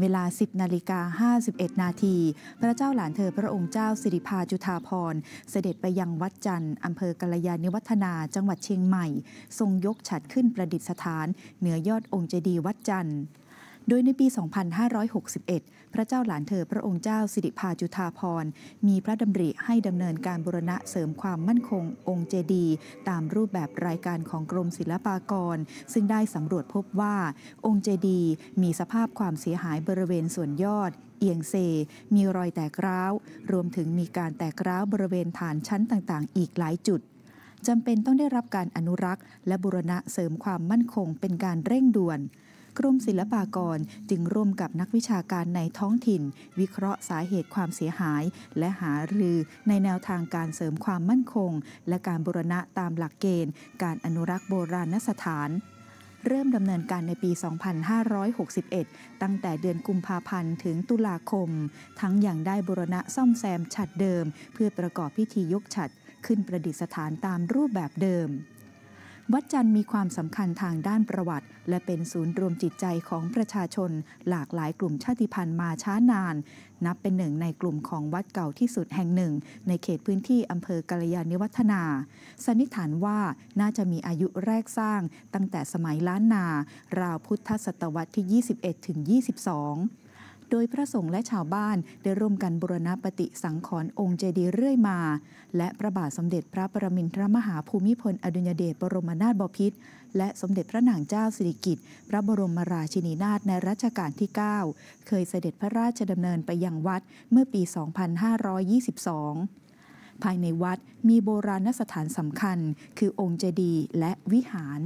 เวลา 10 นาฬิกา 51 นาที พระเจ้าหลานเธอพระองค์เจ้าสิริพาจุธาพร เสด็จไปยังวัดจันทร์อำเภอกาลยาณิวัฒนา จังหวัดเชียงใหม่ ทรงยกฉัดขึ้นประดิษฐาน เหนือยอดองค์เจดีย์วัดจันทร์โดยในปี 2561 พระเจ้าหลานเธอพระองค์เจ้าสิริพาจุธาพร มีพระดำริให้ดำเนินการบูรณะเสริมความมั่นคง องค์เจดี ตามรูปแบบรายการของกรมศิลปากร ซึ่งได้สำรวจพบว่า องค์เจดีมีสภาพความเสียหายบริเวณส่วนยอด เอียงเซ มีรอยแตกร้าว รวมถึงมีการแตกร้าวบริเวณฐานชั้นต่างๆ อีกหลายจุดจำเป็นต้องได้รับการอนุรักษ์ และบูรณะเสริมความมั่นคงเป็นการเร่งด่วนกรมศิลปากรจึงร่วมกับนักวิชาการในท้องถิ่น วิเคราะห์สาเหตุความเสียหายและหารือในแนวทางการเสริมความมั่นคง และการบูรณะตามหลักเกณฑ์ การอนุรักษ์โบราณสถาน เริ่มดำเนินการในปี 2561 ตั้งแต่เดือนกุมภาพันธ์ถึงตุลาคม ทั้งอย่างได้บุรณะซ่อมแซมฉัดเดิม เพื่อประกอบพิธียกฉัดขึ้นประดิษฐานตามรูปแบบเดิมวัดจันทร์มีความสำคัญทางด้านประวัติ และเป็นศูนย์รวมจิตใจของประชาชนหลากหลายกลุ่มชาติพันธุ์มาช้านาน นับเป็นหนึ่งในกลุ่มของวัดเก่าที่สุดแห่งหนึ่งในเขตพื้นที่อำเภอกาลยานิวัฒนาสันนิษฐานว่าน่าจะมีอายุแรกสร้างตั้งแต่สมัยล้านนาราวพุทธศตวรรษที่ 21ถึง22โดยพระสงฆ์และชาวบ้าน ได้ร่วมกันบูรณปฏิสังขรณ์องค์เจดีย์เรื่อยมา และพระบาทสมเด็จพระประมินทรมหาภูมิพลอดุญเดชบรมนาถบพิตรและสมเด็จพระนางเจ้าสิริกิติ์พระบรมราชินีนาถในรัชกาลที่ 9 เคยเสด็จพระราชดำเนินไปยังวัดเมื่อปี 2522 ภายในวัดมีโบราณสถานสำคัญคือองค์เจดีย์และวิหาร